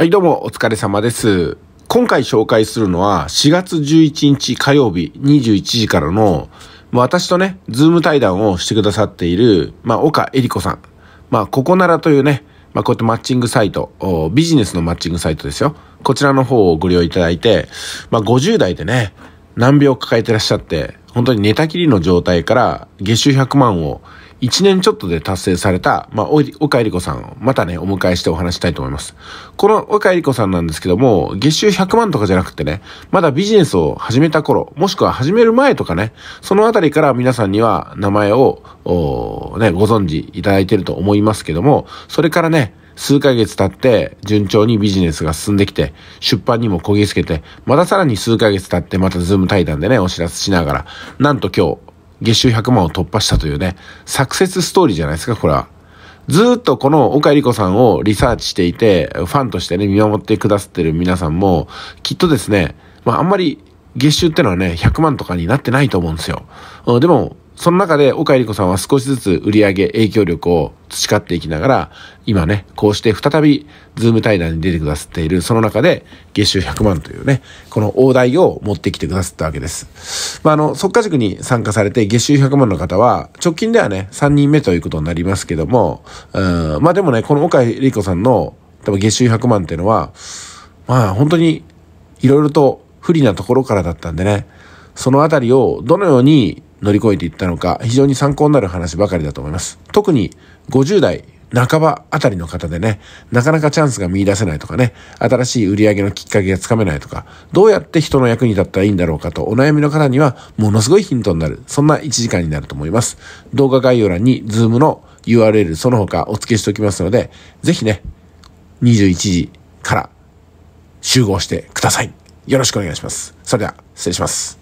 はい、どうも、お疲れ様です。今回紹介するのは、4月11日火曜日21時からの、私とね、ズーム対談をしてくださっている、まあ、岡恵里子さん。まあ、ここならというね、まあ、こうやってマッチングサイト、ビジネスのマッチングサイトですよ。こちらの方をご利用いただいて、まあ、50代でね、難病を抱えてらっしゃって、本当に寝たきりの状態から月収100万を1年ちょっとで達成された、まあ、岡えり子さんをまたね、お迎えしてお話したいと思います。この岡えり子さんなんですけども、月収100万とかじゃなくてね、まだビジネスを始めた頃、もしくは始める前とかね、そのあたりから皆さんには名前を、ね、ご存知いただいてると思いますけども、それからね、数ヶ月経って順調にビジネスが進んできて、出版にもこぎつけて、またさらに数ヶ月経ってまたズーム対談でね、お知らせしながら、なんと今日、月収100万を突破したというね、サクセスストーリーじゃないですか、これは。ずっとこの岡里子さんをリサーチしていて、ファンとしてね、見守ってくださってる皆さんも、きっとですね、まああんまり月収ってのはね、100万とかになってないと思うんですよ。でも、その中で岡江理子さんは少しずつ売り上げ、影響力を培っていきながら、今ね、こうして再び、ズーム対談に出てくださっている、その中で、月収100万というね、この大台を持ってきてくださったわけです。まあ、あの、即価塾に参加されて、月収100万の方は、直近ではね、3人目ということになりますけども、うん、まあでもね、この岡江理子さんの、多分月収100万っていうのは、まあ本当に、いろいろと不利なところからだったんでね、そのあたりをどのように乗り越えていったのか、非常に参考になる話ばかりだと思います。特に50代半ばあたりの方でね、なかなかチャンスが見出せないとかね、新しい売り上げのきっかけがつかめないとか、どうやって人の役に立ったらいいんだろうかとお悩みの方にはものすごいヒントになる、そんな1時間になると思います。動画概要欄に Zoom の URL その他お付けしておきますので、ぜひね、21時から集合してください。よろしくお願いします。それでは、失礼します。